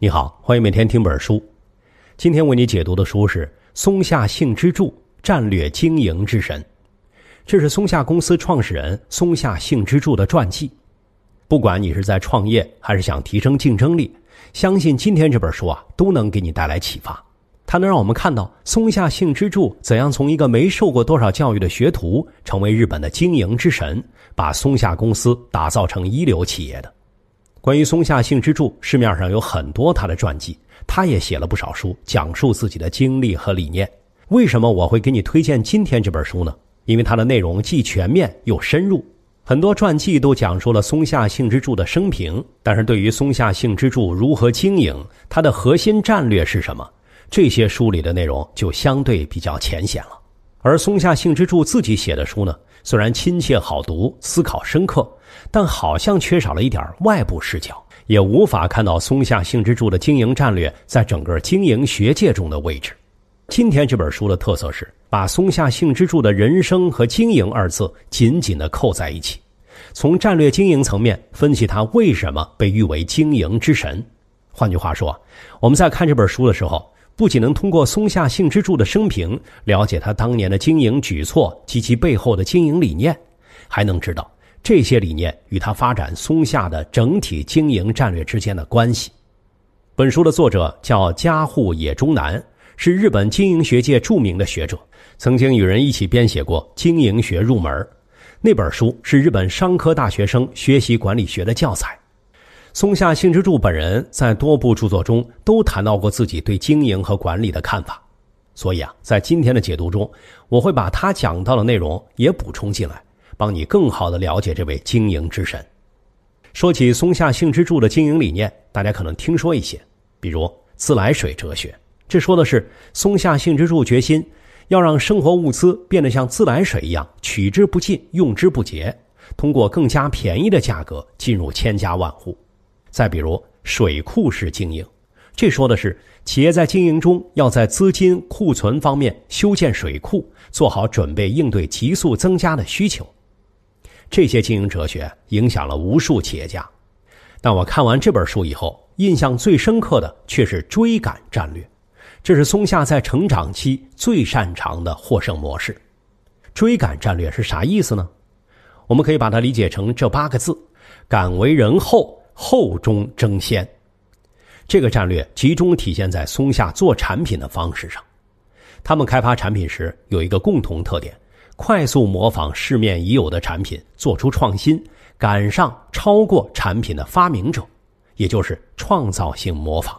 你好，欢迎每天听本书。今天为你解读的书是《松下幸之助：战略经营之神》，这是松下公司创始人松下幸之助的传记。不管你是在创业，还是想提升竞争力，相信今天这本书啊，都能给你带来启发。它能让我们看到松下幸之助怎样从一个没受过多少教育的学徒，成为日本的经营之神，把松下公司打造成一流企业的。关于松下幸之助，市面上有很多他的传记，他也写了不少书，讲述自己的经历和理念。为什么我会给你推荐今天这本书呢？因为它的内容既全面又深入。很多传记都讲述了松下幸之助的生平，但是对于松下幸之助如何经营、他的核心战略是什么，这些书里的内容就相对比较浅显了。而松下幸之助自己写的书呢，虽然亲切好读，思考深刻。但好像缺少了一点外部视角，也无法看到松下幸之助的经营战略在整个经营学界中的位置。今天这本书的特色是把松下幸之助的人生和经营二字紧紧的扣在一起，从战略经营层面分析他为什么被誉为经营之神。换句话说，我们在看这本书的时候，不仅能通过松下幸之助的生平了解他当年的经营举措及其背后的经营理念，还能知道。这些理念与他发展松下的整体经营战略之间的关系。本书的作者叫加户野中南，是日本经营学界著名的学者，曾经与人一起编写过《经营学入门》。那本书是日本商科大学生学习管理学的教材。松下幸之助本人在多部著作中都谈到过自己对经营和管理的看法，所以啊，在今天的解读中，我会把他讲到的内容也补充进来。帮你更好的了解这位经营之神。说起松下幸之助的经营理念，大家可能听说一些，比如自来水哲学，这说的是松下幸之助决心要让生活物资变得像自来水一样取之不尽、用之不竭，通过更加便宜的价格进入千家万户。再比如水库式经营，这说的是企业在经营中要在资金、库存方面修建水库，做好准备应对急速增加的需求。这些经营哲学影响了无数企业家，但我看完这本书以后，印象最深刻的却是追赶战略。这是松下在成长期最擅长的获胜模式。追赶战略是啥意思呢？我们可以把它理解成这八个字：敢为人后，后中争先。这个战略集中体现在松下做产品的方式上。他们开发产品时有一个共同特点。快速模仿市面已有的产品，做出创新，赶上、超过产品的发明者，也就是创造性模仿。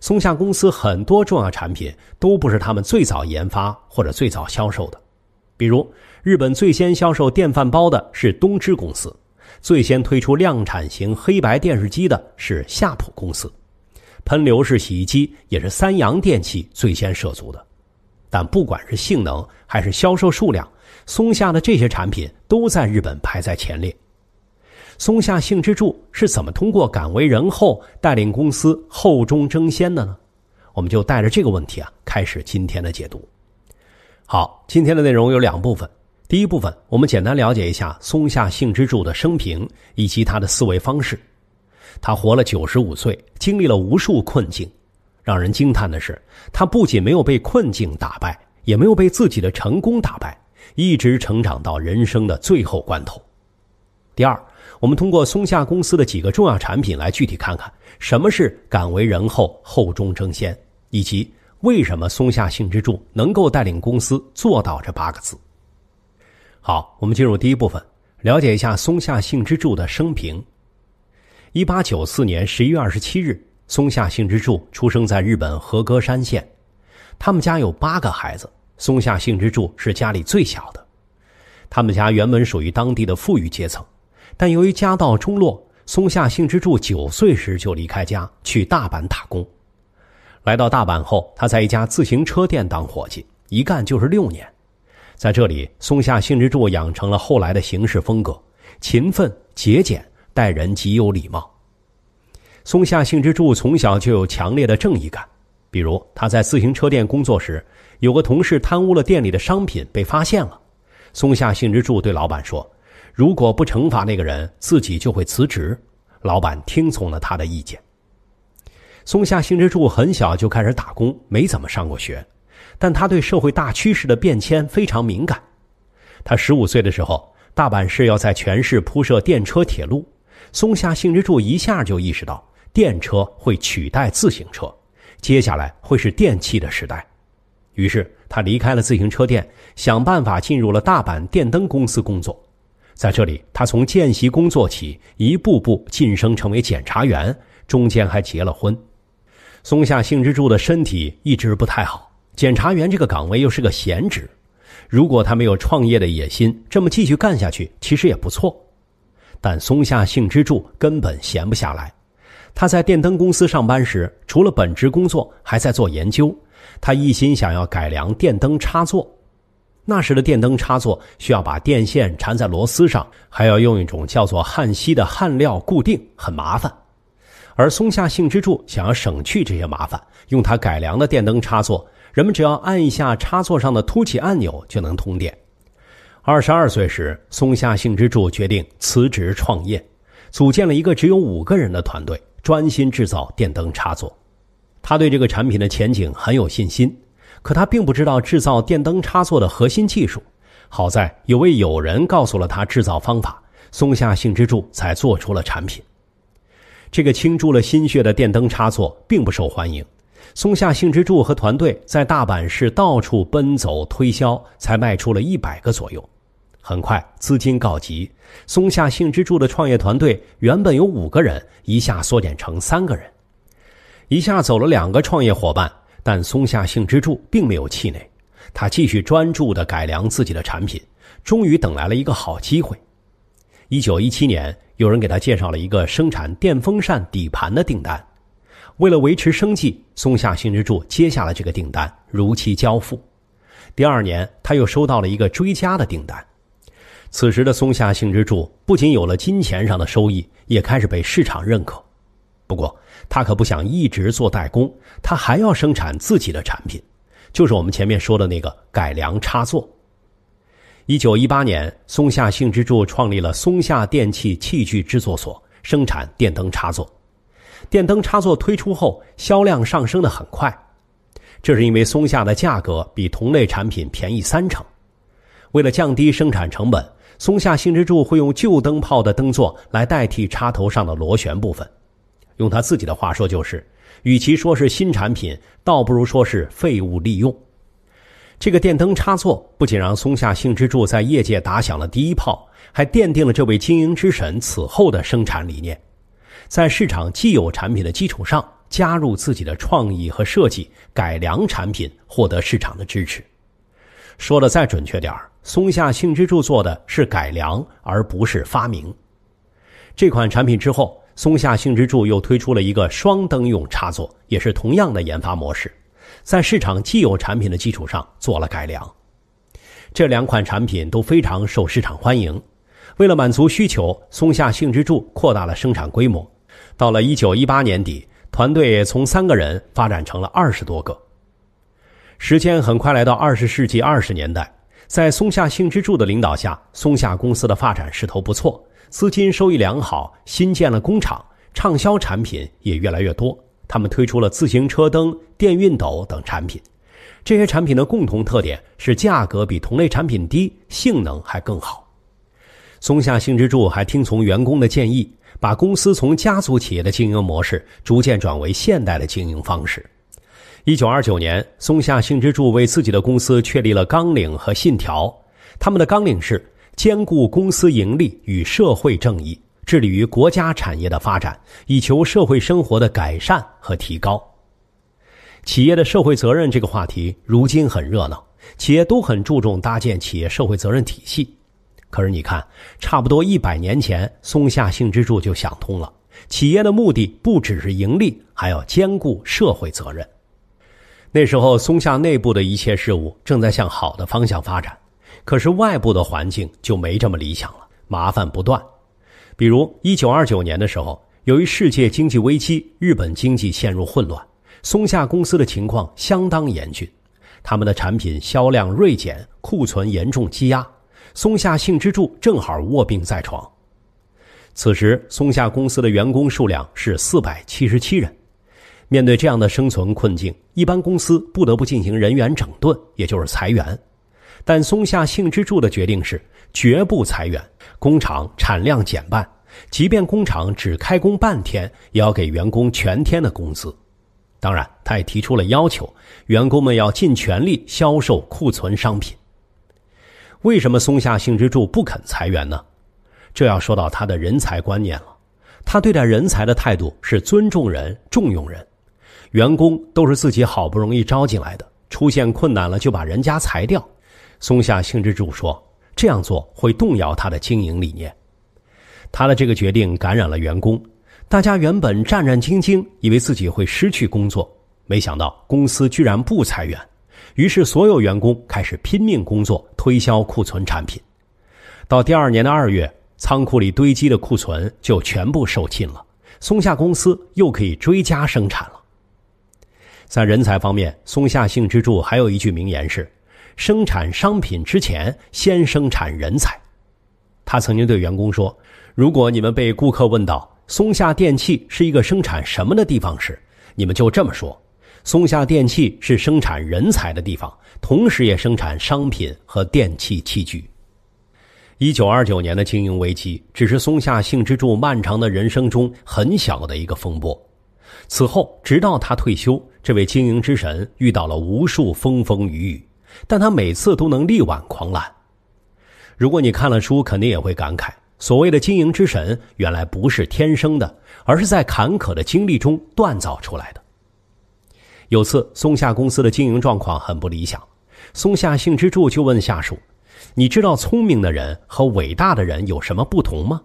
松下公司很多重要产品都不是他们最早研发或者最早销售的，比如日本最先销售电饭煲的是东芝公司，最先推出量产型黑白电视机的是夏普公司，喷流式洗衣机也是三洋电器最先涉足的，但不管是性能还是销售数量。松下的这些产品都在日本排在前列。松下幸之助是怎么通过敢为人后，带领公司后中争先的呢？我们就带着这个问题啊，开始今天的解读。好，今天的内容有两部分。第一部分，我们简单了解一下松下幸之助的生平以及他的思维方式。他活了九十五岁，经历了无数困境。让人惊叹的是，他不仅没有被困境打败，也没有被自己的成功打败。一直成长到人生的最后关头。第二，我们通过松下公司的几个重要产品来具体看看什么是“敢为人后，后中争先”，以及为什么松下幸之助能够带领公司做到这八个字。好，我们进入第一部分，了解一下松下幸之助的生平。一八九四年十一月二十七日，松下幸之助出生在日本和歌山县，他们家有八个孩子。松下幸之助是家里最小的，他们家原本属于当地的富裕阶层，但由于家道中落，松下幸之助九岁时就离开家去大阪打工。来到大阪后，他在一家自行车店当伙计，一干就是六年。在这里，松下幸之助养成了后来的行事风格：勤奋、节俭、待人极有礼貌。松下幸之助从小就有强烈的正义感，比如他在自行车店工作时。有个同事贪污了店里的商品，被发现了。松下幸之助对老板说：“如果不惩罚那个人，自己就会辞职。”老板听从了他的意见。松下幸之助很小就开始打工，没怎么上过学，但他对社会大趋势的变迁非常敏感。他十五岁的时候，大阪市要在全市铺设电车铁路，松下幸之助一下就意识到电车会取代自行车，接下来会是电气的时代。于是他离开了自行车店，想办法进入了大阪电灯公司工作。在这里，他从见习工作起，一步步晋升成为检察员，中间还结了婚。松下幸之助的身体一直不太好，检察员这个岗位又是个闲职，如果他没有创业的野心，这么继续干下去其实也不错。但松下幸之助根本闲不下来，他在电灯公司上班时，除了本职工作，还在做研究。他一心想要改良电灯插座。那时的电灯插座需要把电线缠在螺丝上，还要用一种叫做焊锡的焊料固定，很麻烦。而松下幸之助想要省去这些麻烦，用他改良的电灯插座，人们只要按一下插座上的凸起按钮就能通电。二十二岁时，松下幸之助决定辞职创业，组建了一个只有五个人的团队，专心制造电灯插座。他对这个产品的前景很有信心，可他并不知道制造电灯插座的核心技术。好在有位友人告诉了他制造方法，松下幸之助才做出了产品。这个倾注了心血的电灯插座并不受欢迎，松下幸之助和团队在大阪市到处奔走推销，才卖出了一百个左右。很快资金告急，松下幸之助的创业团队原本有五个人，一下缩减成三个人。一下走了两个创业伙伴，但松下幸之助并没有气馁，他继续专注的改良自己的产品，终于等来了一个好机会。一九一七年，有人给他介绍了一个生产电风扇底盘的订单，为了维持生计，松下幸之助接下了这个订单，如期交付。第二年，他又收到了一个追加的订单，此时的松下幸之助不仅有了金钱上的收益，也开始被市场认可。不过，他可不想一直做代工，他还要生产自己的产品，就是我们前面说的那个改良插座。一九一八年，松下幸之助创立了松下电器器具制作所，生产电灯插座。电灯插座推出后，销量上升的很快，这是因为松下的价格比同类产品便宜三成。为了降低生产成本，松下幸之助会用旧灯泡的灯座来代替插头上的螺旋部分。用他自己的话说，就是，与其说是新产品，倒不如说是废物利用。这个电灯插座不仅让松下幸之助在业界打响了第一炮，还奠定了这位经营之神此后的生产理念：在市场既有产品的基础上，加入自己的创意和设计，改良产品，获得市场的支持。说的再准确点儿，松下幸之助做的是改良，而不是发明。这款产品之后。松下幸之助又推出了一个双灯用插座，也是同样的研发模式，在市场既有产品的基础上做了改良。这两款产品都非常受市场欢迎。为了满足需求，松下幸之助扩大了生产规模。到了一九一八年底，团队从三个人发展成了二十多个。时间很快来到二十世纪二十年代，在松下幸之助的领导下，松下公司的发展势头不错。资金收益良好，新建了工厂，畅销产品也越来越多。他们推出了自行车灯、电熨斗等产品，这些产品的共同特点是价格比同类产品低，性能还更好。松下幸之助还听从员工的建议，把公司从家族企业的经营模式逐渐转为现代的经营方式。一九二九年，松下幸之助为自己的公司确立了纲领和信条，他们的纲领是。兼顾公司盈利与社会正义，致力于国家产业的发展，以求社会生活的改善和提高。企业的社会责任这个话题如今很热闹，企业都很注重搭建企业社会责任体系。可是你看，差不多一百年前，松下幸之助就想通了：企业的目的不只是盈利，还要兼顾社会责任。那时候，松下内部的一切事务正在向好的方向发展。可是外部的环境就没这么理想了，麻烦不断。比如一九二九年的时候，由于世界经济危机，日本经济陷入混乱，松下公司的情况相当严峻，他们的产品销量锐减，库存严重积压。松下幸之助正好卧病在床，此时松下公司的员工数量是四百七十七人。面对这样的生存困境，一般公司不得不进行人员整顿，也就是裁员。但松下幸之助的决定是绝不裁员，工厂产量减半，即便工厂只开工半天，也要给员工全天的工资。当然，他也提出了要求，员工们要尽全力销售库存商品。为什么松下幸之助不肯裁员呢？这要说到他的人才观念了。他对待人才的态度是尊重人、重用人，员工都是自己好不容易招进来的，出现困难了就把人家裁掉。松下幸之助说：“这样做会动摇他的经营理念。”他的这个决定感染了员工，大家原本战战兢兢，以为自己会失去工作，没想到公司居然不裁员，于是所有员工开始拼命工作，推销库存产品。到第二年的二月，仓库里堆积的库存就全部售罄了，松下公司又可以追加生产了。在人才方面，松下幸之助还有一句名言是。生产商品之前，先生产人才。他曾经对员工说：“如果你们被顾客问到松下电器是一个生产什么的地方时，你们就这么说：松下电器是生产人才的地方，同时也生产商品和电器器具。”一九二九年的经营危机只是松下幸之助漫长的人生中很小的一个风波。此后，直到他退休，这位经营之神遇到了无数风风雨雨。但他每次都能力挽狂澜。如果你看了书，肯定也会感慨：所谓的经营之神，原来不是天生的，而是在坎坷的经历中锻造出来的。有次，松下公司的经营状况很不理想，松下幸之助就问下属：“你知道聪明的人和伟大的人有什么不同吗？”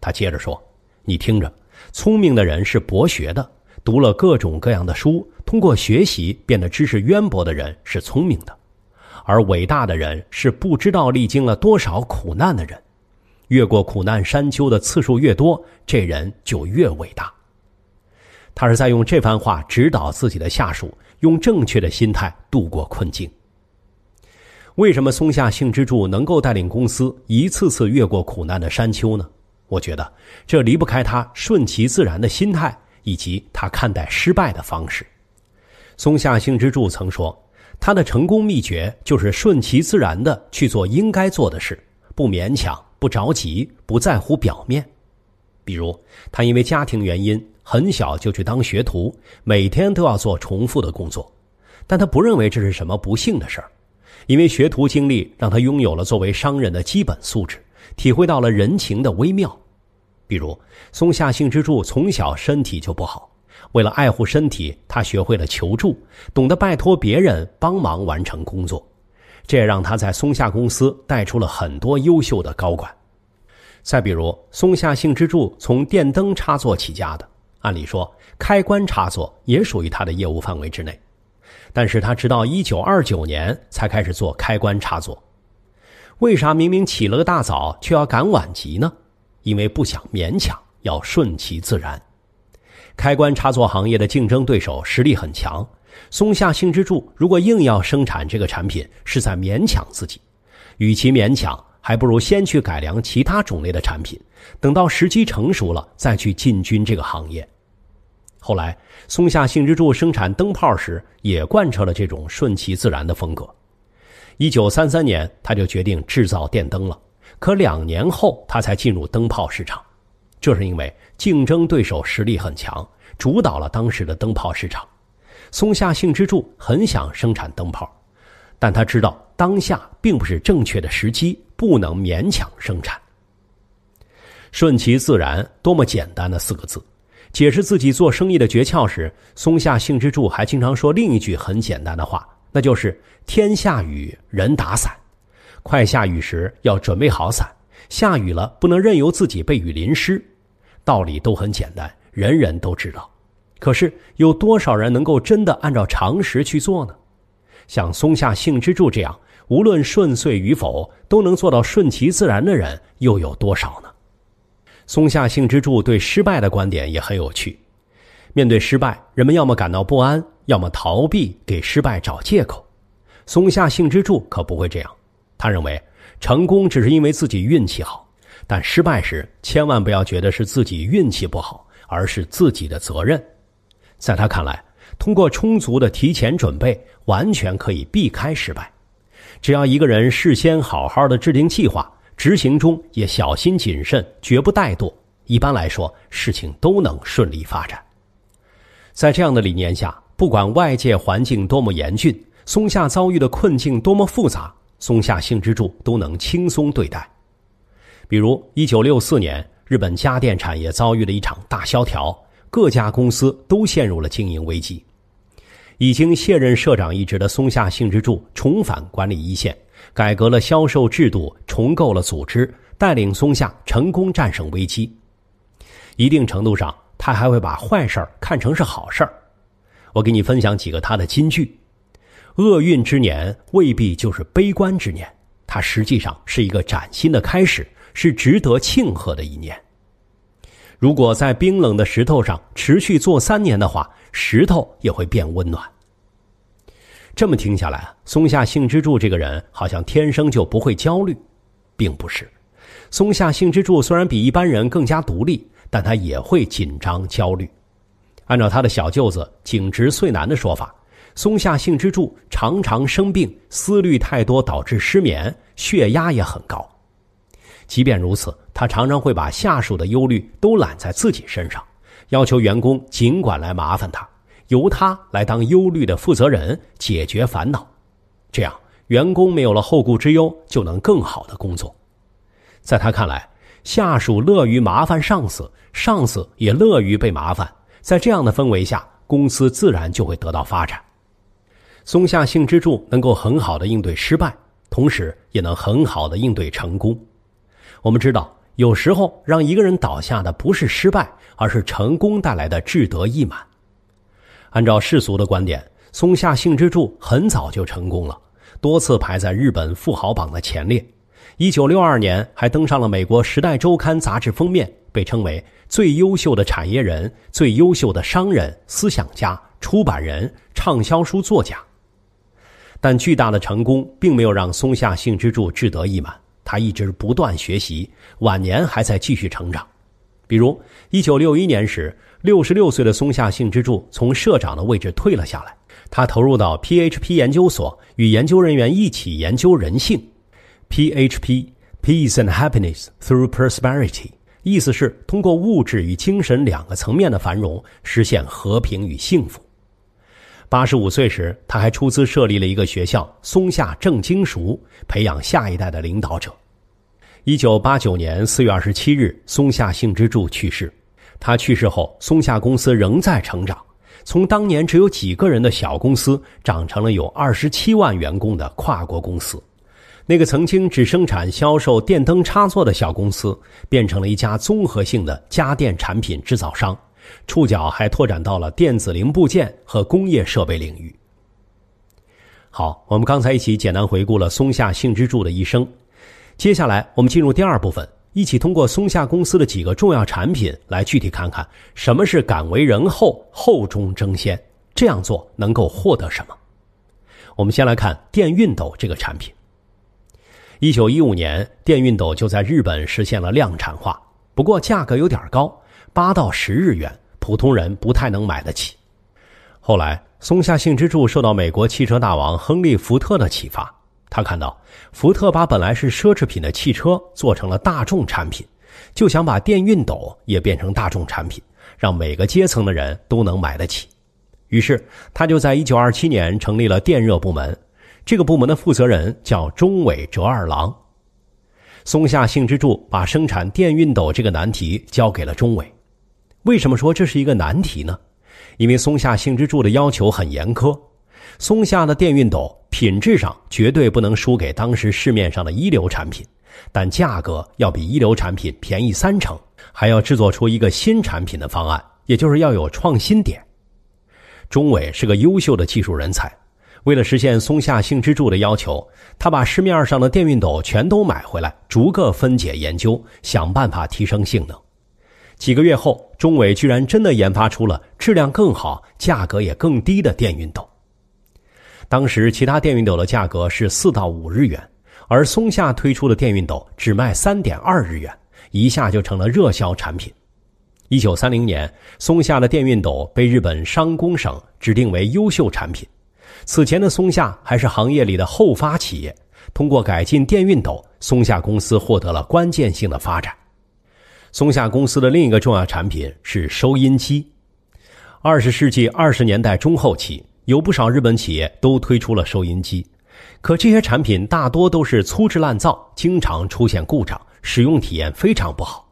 他接着说：“你听着，聪明的人是博学的，读了各种各样的书，通过学习变得知识渊博的人是聪明的。”而伟大的人是不知道历经了多少苦难的人，越过苦难山丘的次数越多，这人就越伟大。他是在用这番话指导自己的下属，用正确的心态度过困境。为什么松下幸之助能够带领公司一次次越过苦难的山丘呢？我觉得这离不开他顺其自然的心态，以及他看待失败的方式。松下幸之助曾说。他的成功秘诀就是顺其自然的去做应该做的事，不勉强，不着急，不在乎表面。比如，他因为家庭原因很小就去当学徒，每天都要做重复的工作，但他不认为这是什么不幸的事儿，因为学徒经历让他拥有了作为商人的基本素质，体会到了人情的微妙。比如，松下幸之助从小身体就不好。为了爱护身体，他学会了求助，懂得拜托别人帮忙完成工作，这也让他在松下公司带出了很多优秀的高管。再比如，松下幸之助从电灯插座起家的，按理说开关插座也属于他的业务范围之内，但是他直到1929年才开始做开关插座。为啥明明起了个大早，却要赶晚集呢？因为不想勉强，要顺其自然。开关插座行业的竞争对手实力很强，松下幸之助如果硬要生产这个产品，是在勉强自己。与其勉强，还不如先去改良其他种类的产品，等到时机成熟了再去进军这个行业。后来，松下幸之助生产灯泡时，也贯彻了这种顺其自然的风格。一九三三年，他就决定制造电灯了，可两年后他才进入灯泡市场。这是因为竞争对手实力很强，主导了当时的灯泡市场。松下幸之助很想生产灯泡，但他知道当下并不是正确的时机，不能勉强生产。顺其自然，多么简单的四个字！解释自己做生意的诀窍时，松下幸之助还经常说另一句很简单的话，那就是“天下雨人打伞，快下雨时要准备好伞。”下雨了，不能任由自己被雨淋湿，道理都很简单，人人都知道。可是有多少人能够真的按照常识去做呢？像松下幸之助这样，无论顺遂与否，都能做到顺其自然的人，又有多少呢？松下幸之助对失败的观点也很有趣。面对失败，人们要么感到不安，要么逃避，给失败找借口。松下幸之助可不会这样，他认为。成功只是因为自己运气好，但失败时千万不要觉得是自己运气不好，而是自己的责任。在他看来，通过充足的提前准备，完全可以避开失败。只要一个人事先好好的制定计划，执行中也小心谨慎，绝不怠惰，一般来说事情都能顺利发展。在这样的理念下，不管外界环境多么严峻，松下遭遇的困境多么复杂。松下幸之助都能轻松对待，比如一九六四年，日本家电产业遭遇了一场大萧条，各家公司都陷入了经营危机。已经卸任社长一职的松下幸之助重返管理一线，改革了销售制度，重构了组织，带领松下成功战胜危机。一定程度上，他还会把坏事儿看成是好事儿。我给你分享几个他的金句。厄运之年未必就是悲观之年，它实际上是一个崭新的开始，是值得庆贺的一年。如果在冰冷的石头上持续坐三年的话，石头也会变温暖。这么听下来，松下幸之助这个人好像天生就不会焦虑，并不是。松下幸之助虽然比一般人更加独立，但他也会紧张焦虑。按照他的小舅子井直穗南的说法。松下幸之助常常生病，思虑太多导致失眠，血压也很高。即便如此，他常常会把下属的忧虑都揽在自己身上，要求员工尽管来麻烦他，由他来当忧虑的负责人解决烦恼。这样，员工没有了后顾之忧，就能更好的工作。在他看来，下属乐于麻烦上司，上司也乐于被麻烦，在这样的氛围下，公司自然就会得到发展。松下幸之助能够很好的应对失败，同时也能很好的应对成功。我们知道，有时候让一个人倒下的不是失败，而是成功带来的志得意满。按照世俗的观点，松下幸之助很早就成功了，多次排在日本富豪榜的前列。一九六二年还登上了美国《时代》周刊杂志封面，被称为最优秀的产业人、最优秀的商人、思想家、出版人、畅销书作家。但巨大的成功并没有让松下幸之助志得意满，他一直不断学习，晚年还在继续成长。比如，1961年时，66岁的松下幸之助从社长的位置退了下来，他投入到 PHP 研究所，与研究人员一起研究人性。PHP Peace and Happiness through Prosperity，意思是通过物质与精神两个层面的繁荣，实现和平与幸福。八十五岁时，他还出资设立了一个学校——松下正经塾，培养下一代的领导者。一九八九年四月二十七日，松下幸之助去世。他去世后，松下公司仍在成长，从当年只有几个人的小公司，长成了有二十七万员工的跨国公司。那个曾经只生产销售电灯插座的小公司，变成了一家综合性的家电产品制造商。触角还拓展到了电子零部件和工业设备领域。好，我们刚才一起简单回顾了松下幸之助的一生。接下来，我们进入第二部分，一起通过松下公司的几个重要产品来具体看看什么是敢为人后、后中争先，这样做能够获得什么。我们先来看电熨斗这个产品。一九一五年，电熨斗就在日本实现了量产化，不过价格有点高。八到十日元，普通人不太能买得起。后来，松下幸之助受到美国汽车大王亨利·福特的启发，他看到福特把本来是奢侈品的汽车做成了大众产品，就想把电熨斗也变成大众产品，让每个阶层的人都能买得起。于是，他就在1927年成立了电热部门。这个部门的负责人叫中尾哲二郎。松下幸之助把生产电熨斗这个难题交给了中尾。为什么说这是一个难题呢？因为松下幸之助的要求很严苛，松下的电熨斗品质上绝对不能输给当时市面上的一流产品，但价格要比一流产品便宜三成，还要制作出一个新产品的方案，也就是要有创新点。钟伟是个优秀的技术人才，为了实现松下幸之助的要求，他把市面上的电熨斗全都买回来，逐个分解研究，想办法提升性能。几个月后，中伟居然真的研发出了质量更好、价格也更低的电熨斗。当时，其他电熨斗的价格是四到五日元，而松下推出的电熨斗只卖三点二日元，一下就成了热销产品。一九三零年，松下的电熨斗被日本商工省指定为优秀产品。此前的松下还是行业里的后发企业，通过改进电熨斗，松下公司获得了关键性的发展。松下公司的另一个重要产品是收音机。二十世纪二十年代中后期，有不少日本企业都推出了收音机，可这些产品大多都是粗制滥造，经常出现故障，使用体验非常不好。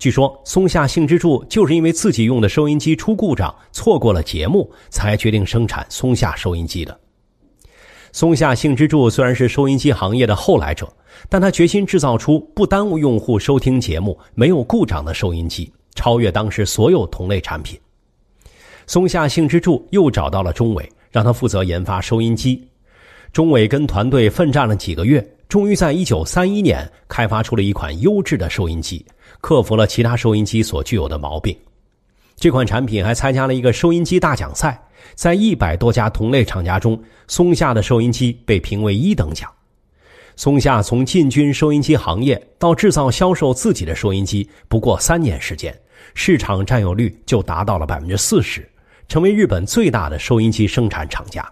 据说，松下幸之助就是因为自己用的收音机出故障，错过了节目，才决定生产松下收音机的。松下幸之助虽然是收音机行业的后来者。但他决心制造出不耽误用户收听节目、没有故障的收音机，超越当时所有同类产品。松下幸之助又找到了中尾，让他负责研发收音机。中尾跟团队奋战了几个月，终于在1931年开发出了一款优质的收音机，克服了其他收音机所具有的毛病。这款产品还参加了一个收音机大奖赛，在一百多家同类厂家中，松下的收音机被评为一等奖。松下从进军收音机行业到制造销售自己的收音机，不过三年时间，市场占有率就达到了百分之四十，成为日本最大的收音机生产厂家。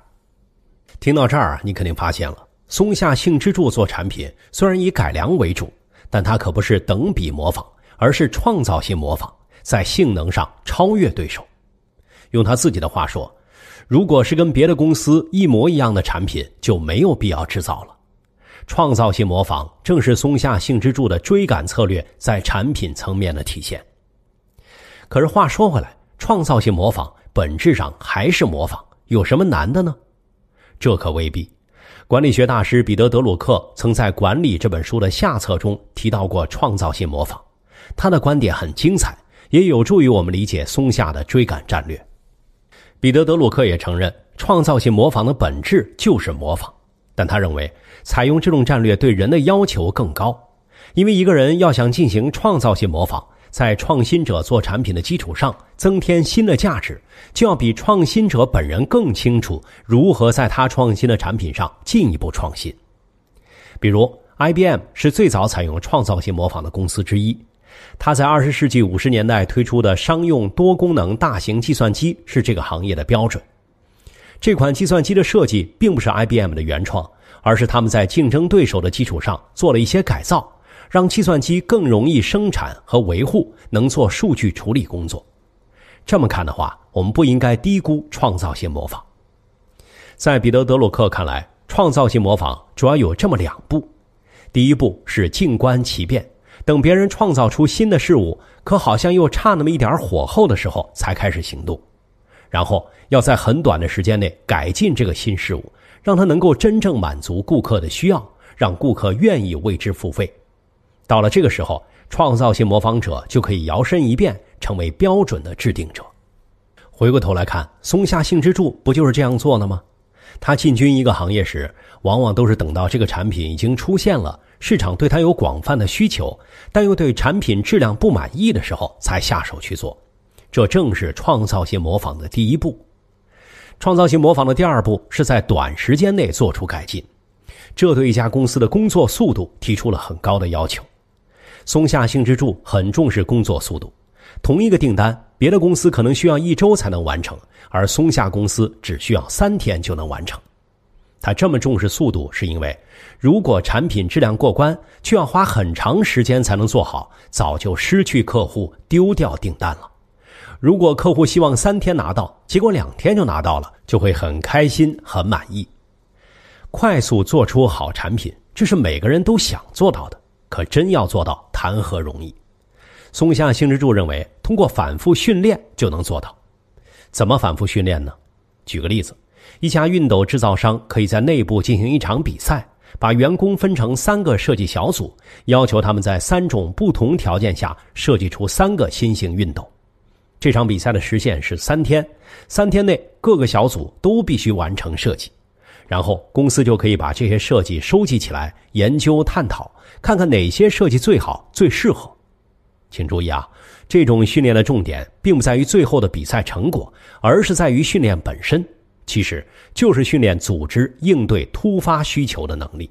听到这儿，你肯定发现了，松下幸之助做产品虽然以改良为主，但他可不是等比模仿，而是创造性模仿，在性能上超越对手。用他自己的话说：“如果是跟别的公司一模一样的产品，就没有必要制造了。”创造性模仿正是松下幸之助的追赶策略在产品层面的体现。可是话说回来，创造性模仿本质上还是模仿，有什么难的呢？这可未必。管理学大师彼得·德鲁克曾在《管理》这本书的下册中提到过创造性模仿，他的观点很精彩，也有助于我们理解松下的追赶战略。彼得·德鲁克也承认，创造性模仿的本质就是模仿。但他认为，采用这种战略对人的要求更高，因为一个人要想进行创造性模仿，在创新者做产品的基础上增添新的价值，就要比创新者本人更清楚如何在他创新的产品上进一步创新。比如，IBM 是最早采用创造性模仿的公司之一，它在二十世纪五十年代推出的商用多功能大型计算机是这个行业的标准。这款计算机的设计并不是 IBM 的原创，而是他们在竞争对手的基础上做了一些改造，让计算机更容易生产和维护，能做数据处理工作。这么看的话，我们不应该低估创造性模仿。在彼得·德鲁克看来，创造性模仿主要有这么两步：第一步是静观其变，等别人创造出新的事物，可好像又差那么一点火候的时候，才开始行动。然后要在很短的时间内改进这个新事物，让它能够真正满足顾客的需要，让顾客愿意为之付费。到了这个时候，创造性模仿者就可以摇身一变成为标准的制定者。回过头来看，松下幸之助不就是这样做的吗？他进军一个行业时，往往都是等到这个产品已经出现了，市场对他有广泛的需求，但又对产品质量不满意的时候，才下手去做。这正是创造性模仿的第一步，创造性模仿的第二步是在短时间内做出改进，这对一家公司的工作速度提出了很高的要求。松下幸之助很重视工作速度，同一个订单，别的公司可能需要一周才能完成，而松下公司只需要三天就能完成。他这么重视速度，是因为如果产品质量过关却要花很长时间才能做好，早就失去客户，丢掉订单了。如果客户希望三天拿到，结果两天就拿到了，就会很开心、很满意。快速做出好产品，这是每个人都想做到的，可真要做到，谈何容易？松下幸之助认为，通过反复训练就能做到。怎么反复训练呢？举个例子，一家熨斗制造商可以在内部进行一场比赛，把员工分成三个设计小组，要求他们在三种不同条件下设计出三个新型熨斗。这场比赛的时限是三天，三天内各个小组都必须完成设计，然后公司就可以把这些设计收集起来，研究探讨，看看哪些设计最好、最适合。请注意啊，这种训练的重点并不在于最后的比赛成果，而是在于训练本身，其实就是训练组织应对突发需求的能力。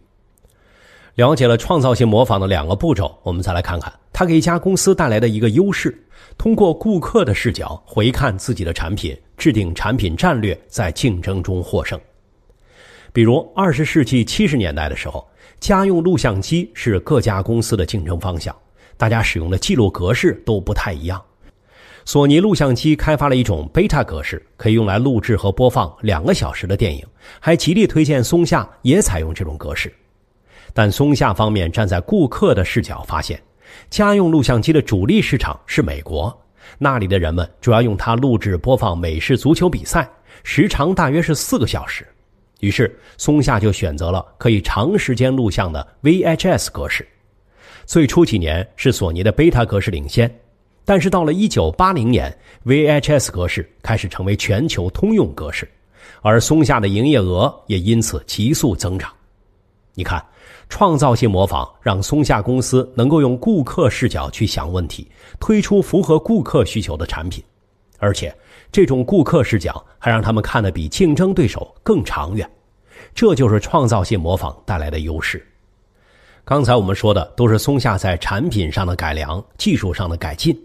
了解了创造性模仿的两个步骤，我们再来看看它给一家公司带来的一个优势。通过顾客的视角回看自己的产品，制定产品战略，在竞争中获胜。比如二十世纪七十年代的时候，家用录像机是各家公司的竞争方向，大家使用的记录格式都不太一样。索尼录像机开发了一种贝塔格式，可以用来录制和播放两个小时的电影，还极力推荐松下也采用这种格式。但松下方面站在顾客的视角发现。家用录像机的主力市场是美国，那里的人们主要用它录制、播放美式足球比赛，时长大约是四个小时。于是，松下就选择了可以长时间录像的 VHS 格式。最初几年是索尼的贝塔格式领先，但是到了1980年，VHS 格式开始成为全球通用格式，而松下的营业额也因此急速增长。你看。创造性模仿让松下公司能够用顾客视角去想问题，推出符合顾客需求的产品，而且这种顾客视角还让他们看得比竞争对手更长远。这就是创造性模仿带来的优势。刚才我们说的都是松下在产品上的改良、技术上的改进，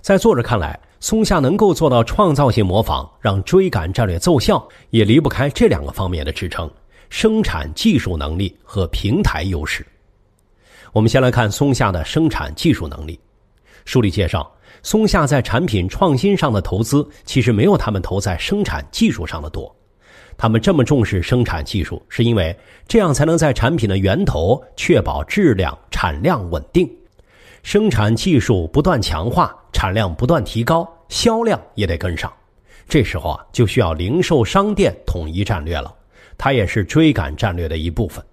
在作者看来，松下能够做到创造性模仿，让追赶战略奏效，也离不开这两个方面的支撑。生产技术能力和平台优势。我们先来看松下的生产技术能力。书里介绍，松下在产品创新上的投资，其实没有他们投在生产技术上的多。他们这么重视生产技术，是因为这样才能在产品的源头确保质量、产量稳定。生产技术不断强化，产量不断提高，销量也得跟上。这时候啊，就需要零售商店统一战略了。它也是追赶战略的一部分。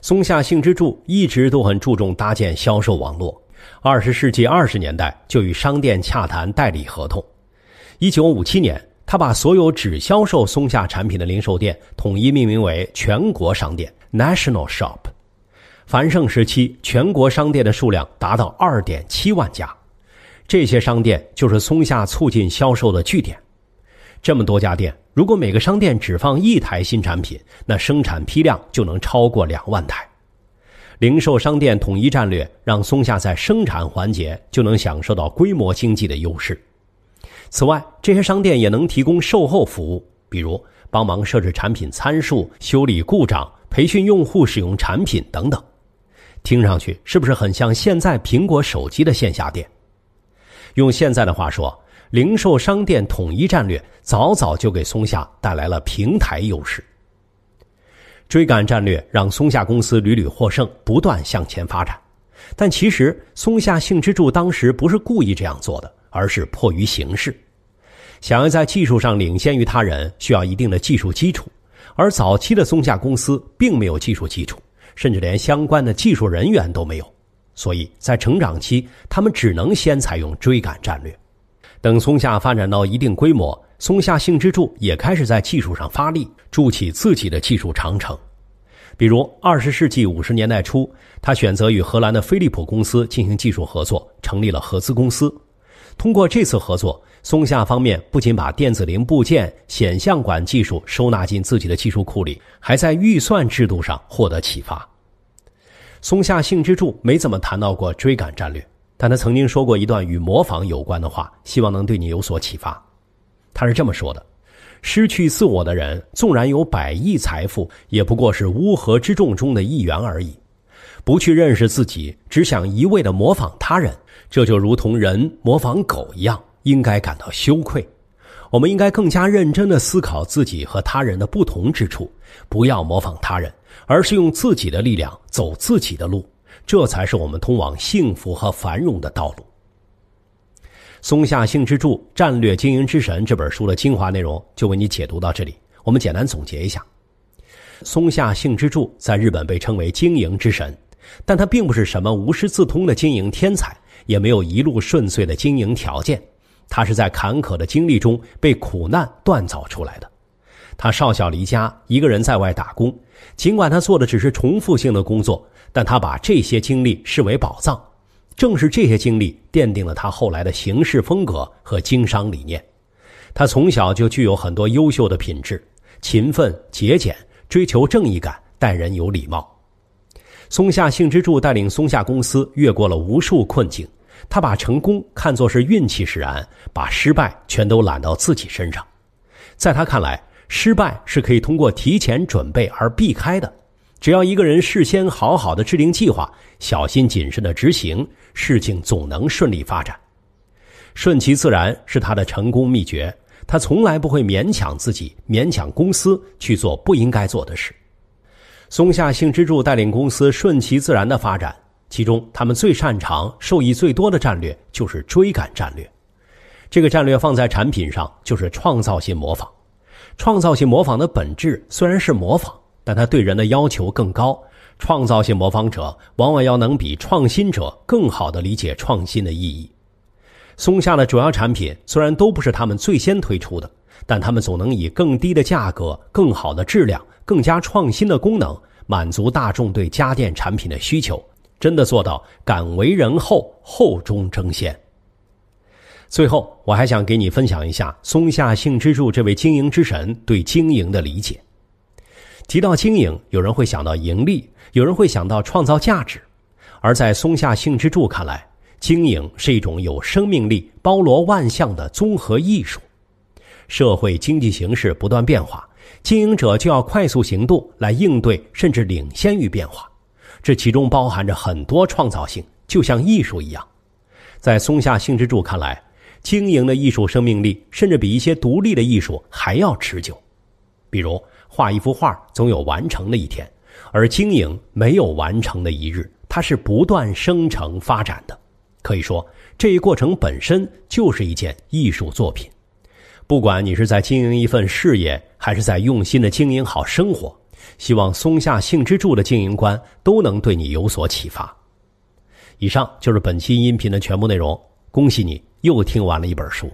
松下幸之助一直都很注重搭建销售网络，二十世纪二十年代就与商店洽谈代理合同。一九五七年，他把所有只销售松下产品的零售店统一命名为“全国商店 ”（National Shop）。繁盛时期，全国商店的数量达到二点七万家，这些商店就是松下促进销售的据点。这么多家店，如果每个商店只放一台新产品，那生产批量就能超过两万台。零售商店统一战略，让松下在生产环节就能享受到规模经济的优势。此外，这些商店也能提供售后服务，比如帮忙设置产品参数、修理故障、培训用户使用产品等等。听上去是不是很像现在苹果手机的线下店？用现在的话说。零售商店统一战略早早就给松下带来了平台优势。追赶战略让松下公司屡屡获胜，不断向前发展。但其实，松下幸之助当时不是故意这样做的，而是迫于形势。想要在技术上领先于他人，需要一定的技术基础，而早期的松下公司并没有技术基础，甚至连相关的技术人员都没有。所以在成长期，他们只能先采用追赶战略。等松下发展到一定规模，松下幸之助也开始在技术上发力，筑起自己的技术长城。比如，二十世纪五十年代初，他选择与荷兰的飞利浦公司进行技术合作，成立了合资公司。通过这次合作，松下方面不仅把电子零部件、显像管技术收纳进自己的技术库里，还在预算制度上获得启发。松下幸之助没怎么谈到过追赶战略。但他曾经说过一段与模仿有关的话，希望能对你有所启发。他是这么说的：“失去自我的人，纵然有百亿财富，也不过是乌合之众中的一员而已。不去认识自己，只想一味的模仿他人，这就如同人模仿狗一样，应该感到羞愧。我们应该更加认真地思考自己和他人的不同之处，不要模仿他人，而是用自己的力量走自己的路。”这才是我们通往幸福和繁荣的道路。松下幸之助《战略经营之神》这本书的精华内容就为你解读到这里。我们简单总结一下：松下幸之助在日本被称为“经营之神”，但他并不是什么无师自通的经营天才，也没有一路顺遂的经营条件。他是在坎坷的经历中被苦难锻造出来的。他少小离家，一个人在外打工，尽管他做的只是重复性的工作。但他把这些经历视为宝藏，正是这些经历奠定了他后来的行事风格和经商理念。他从小就具有很多优秀的品质：勤奋、节俭、追求正义感、待人有礼貌。松下幸之助带领松下公司越过了无数困境。他把成功看作是运气使然，把失败全都揽到自己身上。在他看来，失败是可以通过提前准备而避开的。只要一个人事先好好的制定计划，小心谨慎的执行，事情总能顺利发展。顺其自然是他的成功秘诀。他从来不会勉强自己，勉强公司去做不应该做的事。松下幸之助带领公司顺其自然的发展，其中他们最擅长、受益最多的战略就是追赶战略。这个战略放在产品上就是创造性模仿。创造性模仿的本质虽然是模仿。但他对人的要求更高，创造性模仿者往往要能比创新者更好的理解创新的意义。松下的主要产品虽然都不是他们最先推出的，但他们总能以更低的价格、更好的质量、更加创新的功能，满足大众对家电产品的需求，真的做到敢为人后，后中争先。最后，我还想给你分享一下松下幸之助这位经营之神对经营的理解。提到经营，有人会想到盈利，有人会想到创造价值，而在松下幸之助看来，经营是一种有生命力、包罗万象的综合艺术。社会经济形势不断变化，经营者就要快速行动来应对，甚至领先于变化。这其中包含着很多创造性，就像艺术一样。在松下幸之助看来，经营的艺术生命力，甚至比一些独立的艺术还要持久，比如。画一幅画总有完成的一天，而经营没有完成的一日，它是不断生成发展的。可以说，这一过程本身就是一件艺术作品。不管你是在经营一份事业，还是在用心的经营好生活，希望松下幸之助的经营观都能对你有所启发。以上就是本期音频的全部内容。恭喜你又听完了一本书。